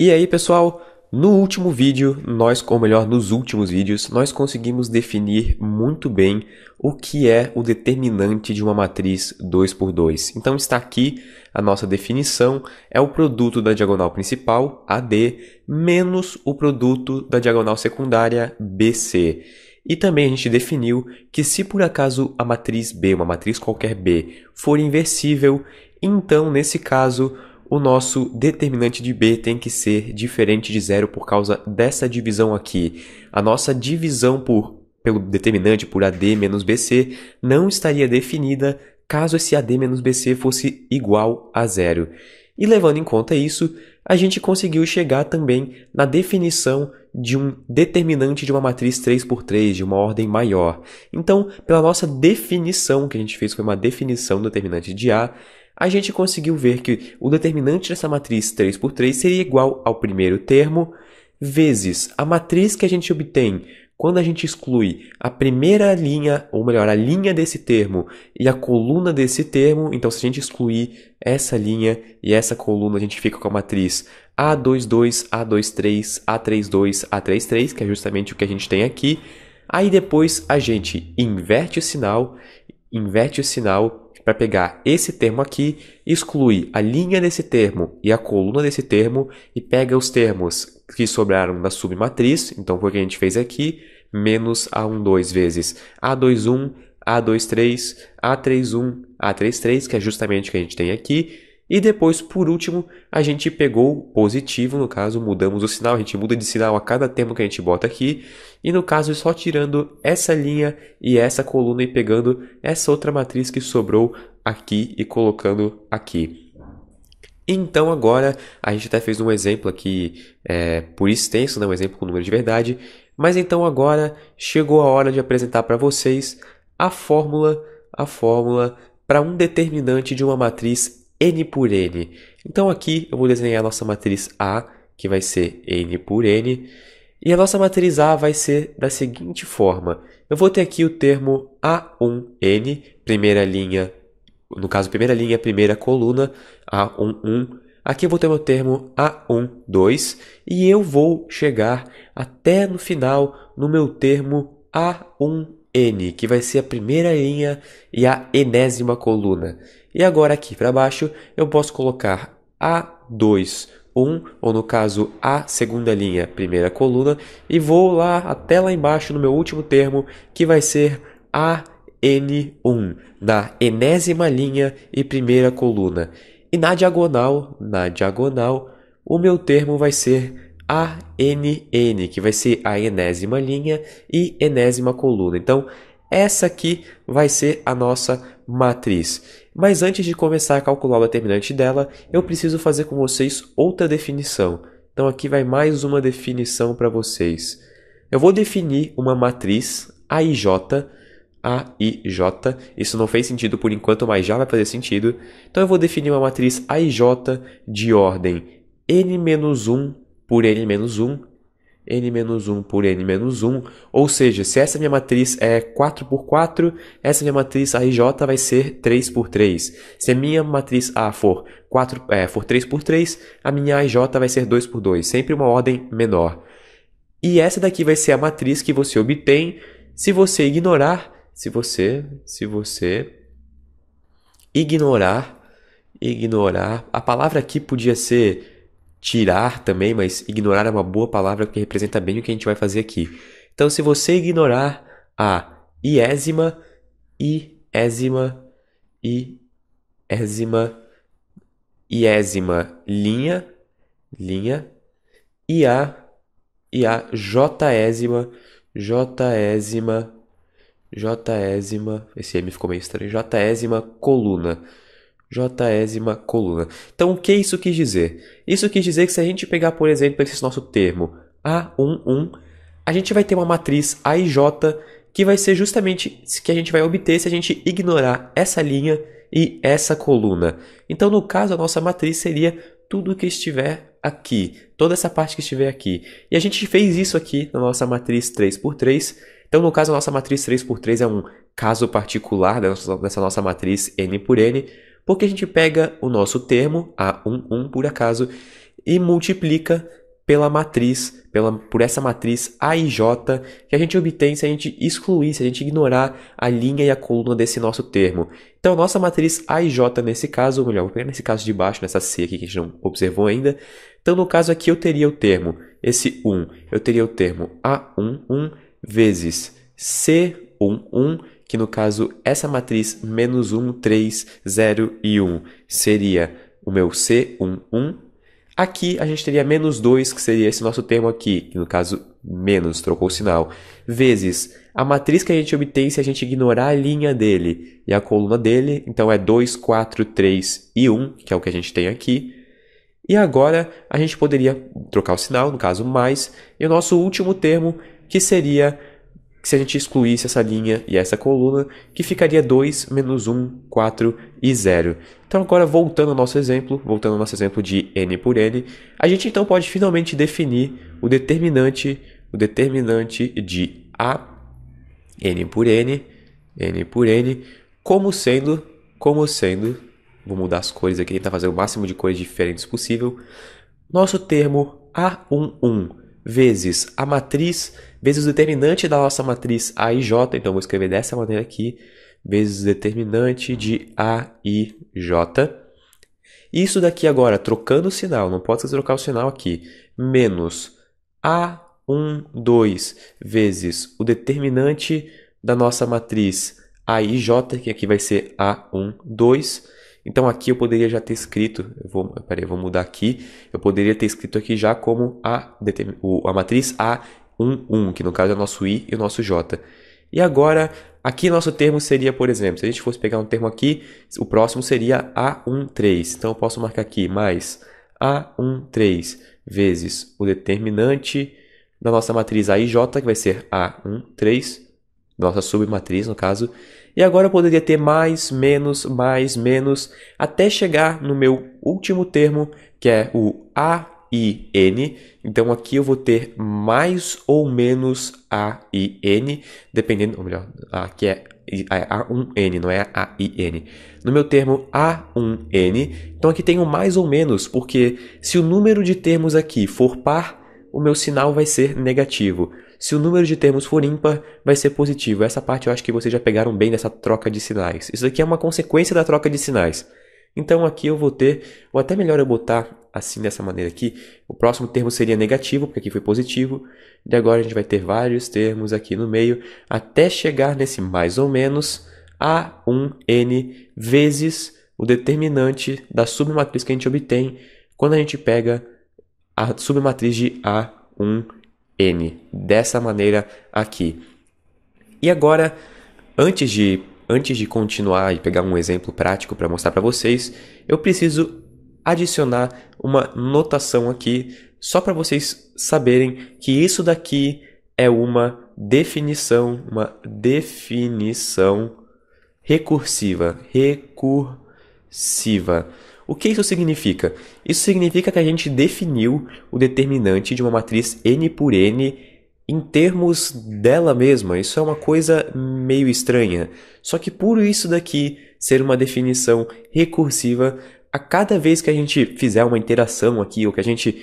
E aí, pessoal? No último vídeo, nós, ou melhor, nos últimos vídeos, nós conseguimos definir muito bem o que é o determinante de uma matriz 2 por 2. Então está aqui a nossa definição, é o produto da diagonal principal, AD, menos o produto da diagonal secundária, BC. E também a gente definiu que se por acaso a matriz B, uma matriz qualquer B, for inversível, então nesse caso o nosso determinante de B tem que ser diferente de zero por causa dessa divisão aqui. A nossa divisão por, pelo determinante por AD menos BC não estaria definida caso esse AD menos BC fosse igual a zero. E levando em conta isso, a gente conseguiu chegar também na definição de um determinante de uma matriz 3x3, de uma ordem maior. Então, pela nossa definição, que a gente fez foi uma definição do determinante de A, a gente conseguiu ver que o determinante dessa matriz 3 por 3 seria igual ao primeiro termo vezes a matriz que a gente obtém quando a gente exclui a primeira linha, ou melhor, a linha desse termo e a coluna desse termo, então se a gente excluir essa linha e essa coluna, a gente fica com a matriz A22, A23, A32, A33, que é justamente o que a gente tem aqui. Aí depois a gente inverte o sinal, inverte o sinal para pegar esse termo aqui, exclui a linha desse termo e a coluna desse termo e pega os termos que sobraram da submatriz, então foi o que a gente fez aqui, menos A12 vezes A21, A23, A31, A33, que é justamente o que a gente tem aqui, e depois, por último, a gente pegou positivo, no caso, mudamos o sinal, a gente muda de sinal a cada termo que a gente bota aqui. E no caso, só tirando essa linha e essa coluna e pegando essa outra matriz que sobrou aqui e colocando aqui. Então agora, a gente até fez um exemplo aqui é, por extenso, né, um exemplo com número de verdade. Mas então agora, chegou a hora de apresentar para vocês a fórmula, a fórmula para um determinante de uma matriz n por n. Então aqui eu vou desenhar a nossa matriz A, que vai ser n por n, e a nossa matriz A vai ser da seguinte forma. Eu vou ter aqui o termo A1n, primeira linha, no caso primeira linha, primeira coluna, A11. Aqui eu vou ter meu termo A12 e eu vou chegar até no final no meu termo A1 N, que vai ser a primeira linha e a enésima coluna. E agora aqui para baixo eu posso colocar A2, 1, ou no caso a segunda linha, primeira coluna, e vou lá até lá embaixo no meu último termo, que vai ser AN1, na enésima linha e primeira coluna. E na diagonal, na diagonal, o meu termo vai ser ANN, que vai ser a enésima linha e enésima coluna. Então, essa aqui vai ser a nossa matriz. Mas antes de começar a calcular o determinante dela, eu preciso fazer com vocês outra definição. Então aqui vai mais uma definição para vocês. Eu vou definir uma matriz AIJ, AIJ, isso não fez sentido por enquanto, mas já vai fazer sentido. Então eu vou definir uma matriz AIJ de ordem n-1 por n menos 1, n menos 1 por n menos 1, ou seja, se essa minha matriz é 4 por 4, essa minha matriz RJ vai ser 3 por 3. Se a minha matriz A for, 4, é, for 3 por 3, a minha AJ vai ser 2 por 2, sempre uma ordem menor. E essa daqui vai ser a matriz que você obtém se você ignorar, se você, se você ignorar, ignorar, a palavra aqui podia ser tirar também, mas ignorar é uma boa palavra porque representa bem o que a gente vai fazer aqui. Então, se você ignorar a iésima, iésima, iésima, iésima linha, linha, e a, e a jésima, jésima, jésima, esse M ficou meio estranho, jésima coluna. Jésima coluna. Então, o que isso quis dizer? Isso quis dizer que se a gente pegar, por exemplo, esse nosso termo A11, a gente vai ter uma matriz AIJ que vai ser justamente o que a gente vai obter se a gente ignorar essa linha e essa coluna. Então, no caso, a nossa matriz seria tudo que estiver aqui, toda essa parte que estiver aqui. E a gente fez isso aqui na nossa matriz 3x3. Então, no caso, a nossa matriz 3x3 é um caso particular dessa nossa matriz n por n porque a gente pega o nosso termo, A11 por acaso, e multiplica pela matriz, pela, por essa matriz A e J, que a gente obtém se a gente excluir, se a gente ignorar a linha e a coluna desse nosso termo. Então, nossa matriz A e J nesse caso, ou melhor, vou pegar nesse caso de baixo, nessa C aqui que a gente não observou ainda. Então, no caso aqui, eu teria o termo, esse 1, eu teria o termo A11 vezes C11 que no caso essa matriz menos 1, 3, 0 e 1 seria o meu C11. Aqui a gente teria menos 2, que seria esse nosso termo aqui, que no caso menos, trocou o sinal, vezes a matriz que a gente obtém se a gente ignorar a linha dele e a coluna dele, então é 2, 4, 3 e 1, que é o que a gente tem aqui. E agora a gente poderia trocar o sinal, no caso mais, e o nosso último termo, que seria se a gente excluísse essa linha e essa coluna, que ficaria 2, menos 1, 4 e 0. Então agora voltando ao nosso exemplo, voltando ao nosso exemplo de n por n, a gente então pode finalmente definir o determinante, o determinante de a n por n, n por n, como sendo, como sendo, vou mudar as cores aqui, tentar fazer o máximo de cores diferentes possível, nosso termo a11 vezes a matriz, vezes o determinante da nossa matriz A e J. Então, vou escrever dessa maneira aqui, vezes o determinante de A e J. Isso daqui agora, trocando o sinal, não pode trocar o sinal aqui, menos A1, 2 vezes o determinante da nossa matriz A e J, que aqui vai ser A1, 2, então aqui eu poderia já ter escrito, eu vou, peraí, eu vou mudar aqui, eu poderia ter escrito aqui já como a, a matriz A11, que no caso é o nosso I e o nosso J. E agora, aqui nosso termo seria, por exemplo, se a gente fosse pegar um termo aqui, o próximo seria A13. Então eu posso marcar aqui mais A13 vezes o determinante da nossa matriz AIJ, que vai ser A13, nossa submatriz no caso, e agora eu poderia ter mais, menos, mais, menos, até chegar no meu último termo, que é o A i N. Então aqui eu vou ter mais ou menos A i N, dependendo, ou melhor, aqui é A1N, é não é A i N. No meu termo A1N, então aqui tenho mais ou menos, porque se o número de termos aqui for par, o meu sinal vai ser negativo. Se o número de termos for ímpar, vai ser positivo. Essa parte eu acho que vocês já pegaram bem dessa troca de sinais. Isso aqui é uma consequência da troca de sinais. Então aqui eu vou ter, ou até melhor eu botar assim dessa maneira aqui, o próximo termo seria negativo, porque aqui foi positivo, e agora a gente vai ter vários termos aqui no meio, até chegar nesse mais ou menos A1N vezes o determinante da submatriz que a gente obtém quando a gente pega a submatriz de A1N. N, dessa maneira aqui. E agora, antes de antes de continuar e pegar um exemplo prático para mostrar para vocês, eu preciso adicionar uma notação aqui só para vocês saberem que isso daqui é uma definição, uma definição recursiva, recursiva. O que isso significa? Isso significa que a gente definiu o determinante de uma matriz n por n em termos dela mesma. Isso é uma coisa meio estranha. Só que por isso daqui ser uma definição recursiva, a cada vez que a gente fizer uma interação aqui ou que a gente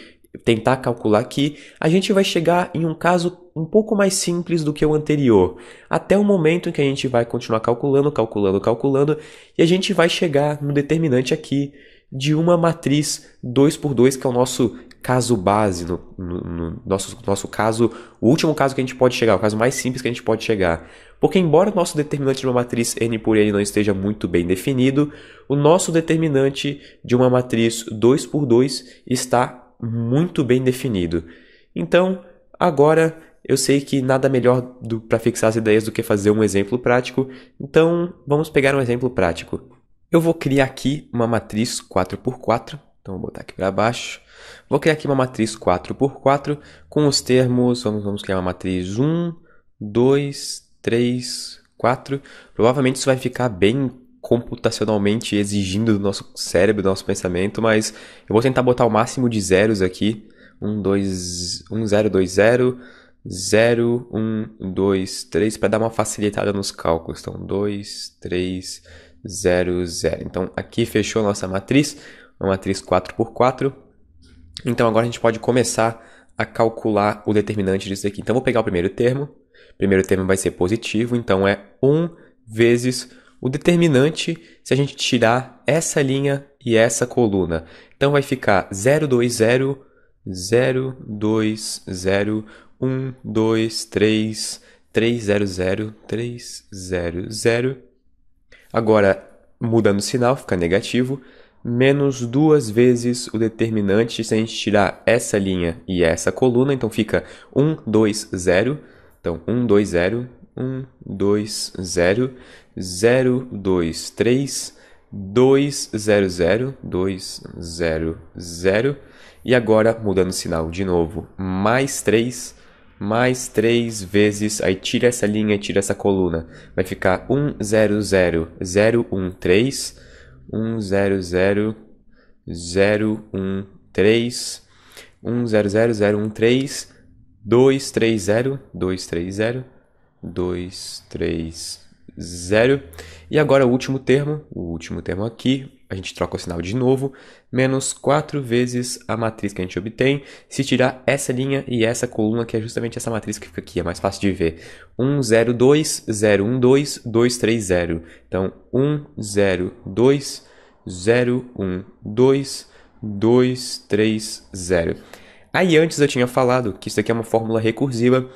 tentar calcular aqui, a gente vai chegar em um caso um pouco mais simples do que o anterior, até o momento em que a gente vai continuar calculando, calculando, calculando, e a gente vai chegar no determinante aqui, de uma matriz 2 por 2 que é o nosso caso base, no, no, no, nosso, nosso caso, o último caso que a gente pode chegar, o caso mais simples que a gente pode chegar. Porque, embora o nosso determinante de uma matriz n por n não esteja muito bem definido, o nosso determinante de uma matriz 2 por 2 está muito bem definido. Então, agora eu sei que nada melhor para fixar as ideias do que fazer um exemplo prático, então vamos pegar um exemplo prático. Eu vou criar aqui uma matriz 4x4, então vou botar aqui para baixo. Vou criar aqui uma matriz 4x4 com os termos, vamos, vamos criar uma matriz 1, 2, 3, 4. Provavelmente isso vai ficar bem computacionalmente exigindo do nosso cérebro, do nosso pensamento, mas eu vou tentar botar o máximo de zeros aqui. 1, 2, 1, 0, 2, 0, 0, 1, 2, 3, para dar uma facilitada nos cálculos. Então, 2, 3, 4. 0, 0. Então aqui fechou a nossa matriz, uma matriz 4 por 4. Então agora a gente pode começar a calcular o determinante disso aqui. Então vou pegar o primeiro termo. O primeiro termo vai ser positivo, então é 1 vezes o determinante se a gente tirar essa linha e essa coluna. Então vai ficar 0, 2, 0, 0, 2, 0, 1, 2, 3, 3, 0, 0, 3, 0, 0. Agora, mudando o sinal, fica negativo, menos duas vezes o determinante se a gente tirar essa linha e essa coluna, então fica 1, 2, 0. Então, 1, 2, 0, 1, 2, 0, 0, 2, 3, 2, 0, 0, 2, 0, 0. E agora, mudando o sinal de novo, mais 3, mais três vezes, aí tira essa linha, tira essa coluna. Vai ficar 100013, 100013, 100013, 230, 230, 230. E agora o último termo, o último termo aqui, a gente troca o sinal de novo, menos 4 vezes a matriz que a gente obtém, se tirar essa linha e essa coluna, que é justamente essa matriz que fica aqui, é mais fácil de ver. 1, 0, 2, 0, 1, 2, 2, 3, 0. Então, 1, 0, 2, 0, 1, 2, 2, 3, 0. Aí antes eu tinha falado que isso aqui é uma fórmula recursiva,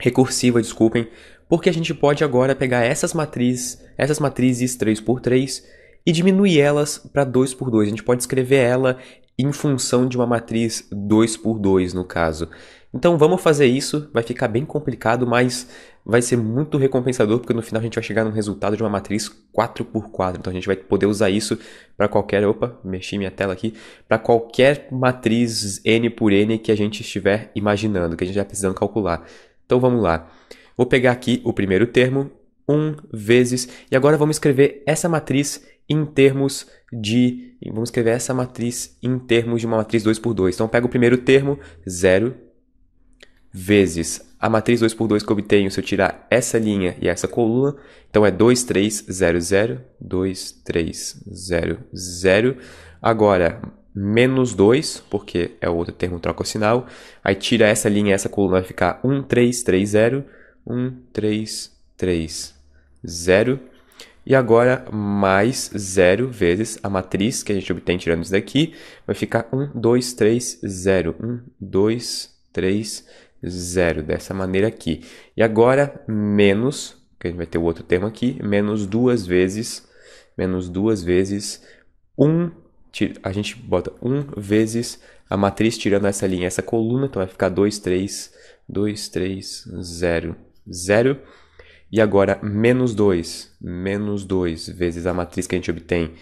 recursiva, desculpem, porque a gente pode agora pegar essas matrizes, essas matrizes 3 por 3 e diminuir elas para 2 por 2. A gente pode escrever ela em função de uma matriz 2 por 2 no caso. Então vamos fazer isso, vai ficar bem complicado, mas vai ser muito recompensador porque no final a gente vai chegar no resultado de uma matriz 4 por 4. Então a gente vai poder usar isso para qualquer, opa, mexi minha tela aqui, para qualquer matriz n por n que a gente estiver imaginando, que a gente já tá precisando calcular. Então vamos lá. Vou pegar aqui o primeiro termo, 1 vezes, e agora vamos escrever essa matriz em termos de. Vamos escrever essa matriz em termos de uma matriz 2 por 2. Então pego o primeiro termo, 0, vezes a matriz 2 por 2 que eu obtenho se eu tirar essa linha e essa coluna. Então é 2, 3, 0, 0, 2, 3, 0, 0. Agora, menos 2, porque é o outro termo, troca o sinal. Aí tira essa linha e essa coluna, vai ficar 1, 3, 3, 0, 1, 3, 3, 0. E agora, mais zero vezes a matriz que a gente obtém tirando isso daqui, vai ficar 1, 2, 3, 0. 1, 2, 3, 0. Dessa maneira aqui. E agora, menos, que a gente vai ter o outro termo aqui, menos duas vezes, menos duas vezes 1, a gente bota 1 vezes a matriz tirando essa linha, essa coluna, então vai ficar 2, 3, 2, 3, 0, 0. E agora, menos 2, menos 2 vezes a matriz que a gente obtém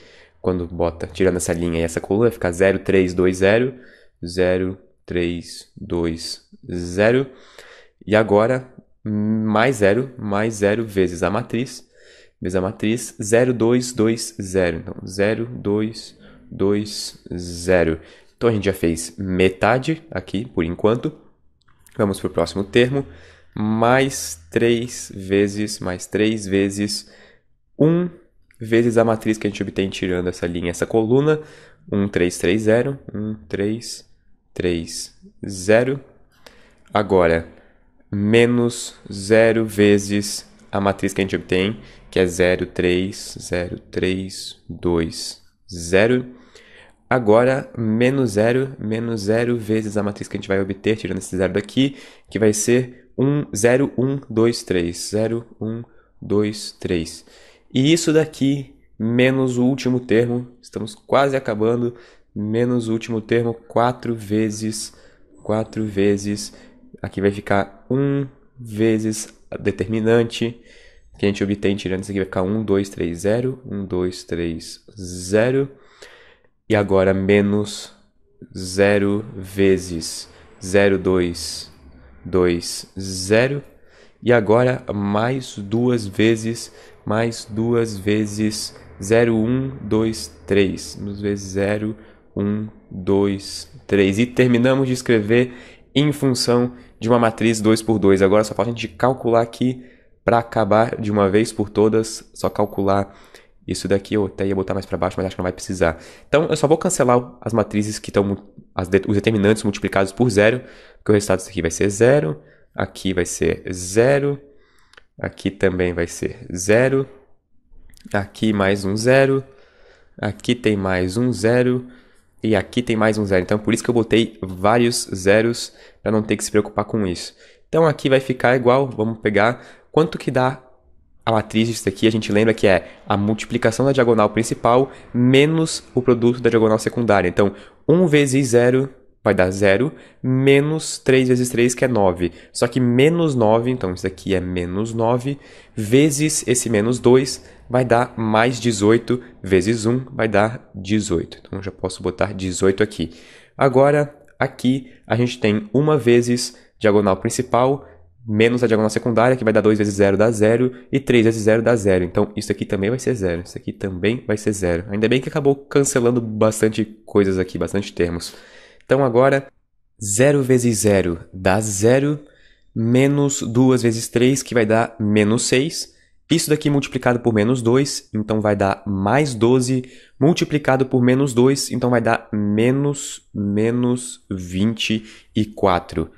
quando bota, tirando essa linha e essa coluna, vai ficar 0, 3, 2, 0, 0, 3, 2, 0. E agora, mais 0, mais 0 vezes a matriz, vezes a matriz, 0, 2, 2, 0. Então, 0, 2, 2, 0. Então, a gente já fez metade aqui, por enquanto. Vamos para o próximo termo mais 3 vezes, mais 3 vezes 1 vezes a matriz que a gente obtém tirando essa linha, essa coluna, 1, 3, 3, 0, 1, 3, 3, 0. Agora, menos 0 vezes a matriz que a gente obtém, que é 0, 3, 0, 3, 2, 0 agora menos zero, menos zero vezes a matriz que a gente vai obter, tirando esse zero daqui, que vai ser 1, 0, 1, 2, 3. 0, 1, 2, 3. E isso daqui menos o último termo, estamos quase acabando, menos o último termo 4 vezes, 4 vezes, aqui vai ficar 1 vezes a determinante, que a gente obtém tirando isso aqui, vai ficar 1, 2, 3, 0, 1, 2, 3, 0 e agora menos 0 vezes 0,2, 2, 0. E agora mais duas vezes, mais duas vezes 0, 1, 2, 3. Nos vezes 0, 1, 2, 3. E terminamos de escrever em função de uma matriz 2 por 2. Agora só falta a gente calcular aqui para acabar de uma vez por todas, só calcular isso daqui eu até ia botar mais para baixo, mas acho que não vai precisar. Então, eu só vou cancelar as matrizes que estão de, os determinantes multiplicados por zero, porque o resultado disso aqui vai ser zero, aqui vai ser zero, aqui também vai ser zero, aqui mais um zero, aqui tem mais um zero e aqui tem mais um zero. Então, por isso que eu botei vários zeros para não ter que se preocupar com isso. Então, aqui vai ficar igual, vamos pegar quanto que dá a matriz disso aqui, a gente lembra que é a multiplicação da diagonal principal menos o produto da diagonal secundária. Então, 1 vezes 0 vai dar 0, menos 3 vezes 3, que é 9. Só que menos 9, então isso aqui é menos 9, vezes esse menos 2 vai dar mais 18, vezes 1 vai dar 18. Então já posso botar 18 aqui. Agora, aqui a gente tem 1 vezes diagonal principal menos a diagonal secundária, que vai dar 2 vezes 0 dá 0, e 3 vezes 0 dá 0. Então isso aqui também vai ser 0, isso aqui também vai ser 0. Ainda bem que acabou cancelando bastante coisas aqui, bastante termos. Então agora, 0 vezes 0 dá 0, menos 2 vezes 3, que vai dar menos 6. Isso daqui multiplicado por menos 2, então vai dar mais 12, multiplicado por menos 2, então vai dar menos, menos 24.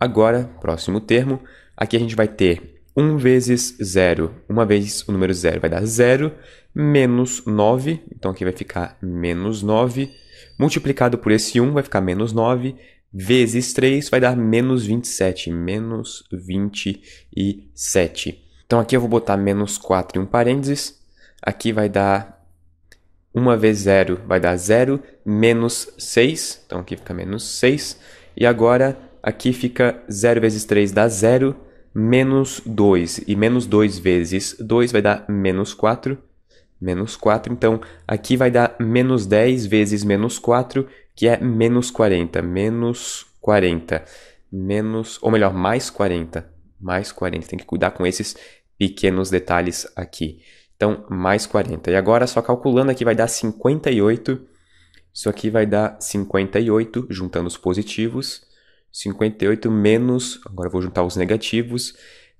Agora, próximo termo, aqui a gente vai ter 1 vezes 0. Uma vez o número 0 vai dar 0, menos 9, então aqui vai ficar menos 9, multiplicado por esse 1 vai ficar menos 9, vezes 3 vai dar menos 27, menos 27. Então aqui eu vou botar menos 4 em um parênteses, aqui vai dar 1 vezes 0 vai dar 0, menos 6, então aqui fica menos 6, e agora aqui fica 0 vezes 3 dá 0, menos 2. E menos 2 vezes 2 vai dar menos 4, menos 4. Então, aqui vai dar menos 10 vezes menos 4, que é menos 40. Menos 40. Menos, ou melhor, mais 40. Mais 40. Tem que cuidar com esses pequenos detalhes aqui. Então, mais 40. E agora, só calculando aqui, vai dar 58. Isso aqui vai dar 58, juntando os positivos. 58 menos, agora vou juntar os negativos,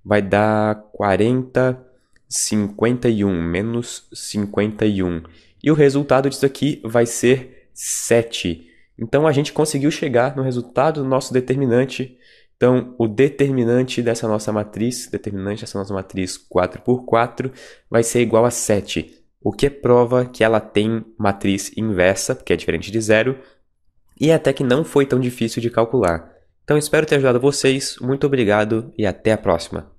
vai dar 40, 51, menos 51. E o resultado disso aqui vai ser 7. Então a gente conseguiu chegar no resultado do nosso determinante. Então o determinante dessa nossa matriz, determinante dessa nossa matriz 4 por 4, vai ser igual a 7. O que é prova que ela tem matriz inversa, porque é diferente de zero, e até que não foi tão difícil de calcular. Então espero ter ajudado vocês, muito obrigado e até a próxima!